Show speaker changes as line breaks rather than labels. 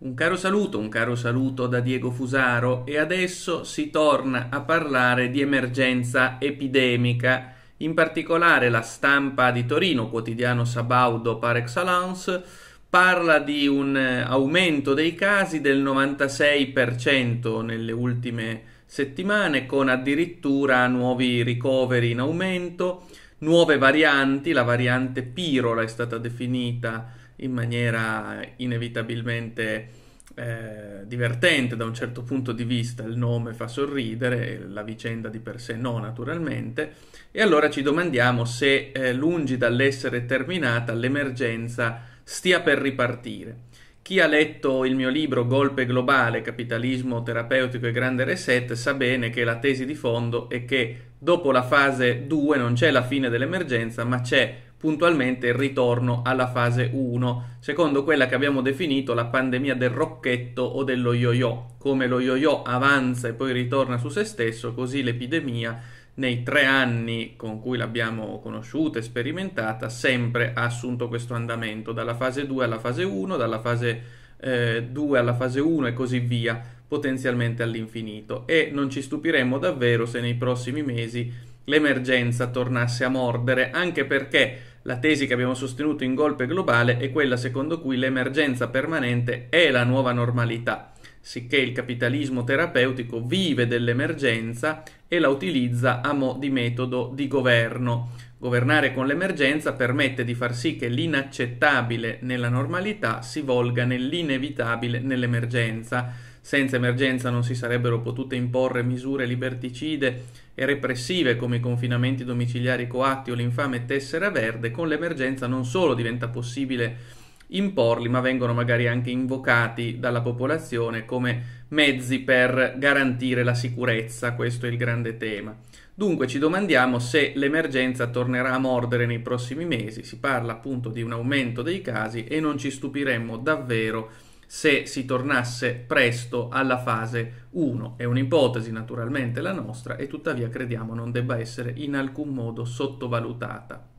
Un caro saluto, un caro saluto da Diego Fusaro e adesso si torna a parlare di emergenza epidemica, in particolare la stampa di Torino, quotidiano Sabaudo par excellence, parla di un eh, aumento dei casi del 96% nelle ultime settimane con addirittura nuovi ricoveri in aumento, nuove varianti, la variante Pirola è stata definita in maniera inevitabilmente eh, divertente da un certo punto di vista, il nome fa sorridere, la vicenda di per sé no naturalmente, e allora ci domandiamo se eh, lungi dall'essere terminata l'emergenza stia per ripartire. Chi ha letto il mio libro Golpe globale, capitalismo terapeutico e grande reset sa bene che la tesi di fondo è che dopo la fase 2 non c'è la fine dell'emergenza, ma c'è puntualmente il ritorno alla fase 1, secondo quella che abbiamo definito la pandemia del rocchetto o dello yo-yo. Come lo yo-yo avanza e poi ritorna su se stesso, così l'epidemia nei tre anni con cui l'abbiamo conosciuta e sperimentata sempre ha assunto questo andamento, dalla fase 2 alla fase 1, dalla fase eh, 2 alla fase 1 e così via, potenzialmente all'infinito. E non ci stupiremmo davvero se nei prossimi mesi l'emergenza tornasse a mordere, anche perché la tesi che abbiamo sostenuto in Golpe Globale è quella secondo cui l'emergenza permanente è la nuova normalità sicché il capitalismo terapeutico vive dell'emergenza e la utilizza a mo' di metodo di governo. Governare con l'emergenza permette di far sì che l'inaccettabile nella normalità si volga nell'inevitabile nell'emergenza. Senza emergenza non si sarebbero potute imporre misure liberticide e repressive come i confinamenti domiciliari coatti o l'infame tessera verde, con l'emergenza non solo diventa possibile imporli, ma vengono magari anche invocati dalla popolazione come mezzi per garantire la sicurezza, questo è il grande tema. Dunque ci domandiamo se l'emergenza tornerà a mordere nei prossimi mesi, si parla appunto di un aumento dei casi e non ci stupiremmo davvero se si tornasse presto alla fase 1. È un'ipotesi naturalmente la nostra e tuttavia crediamo non debba essere in alcun modo sottovalutata.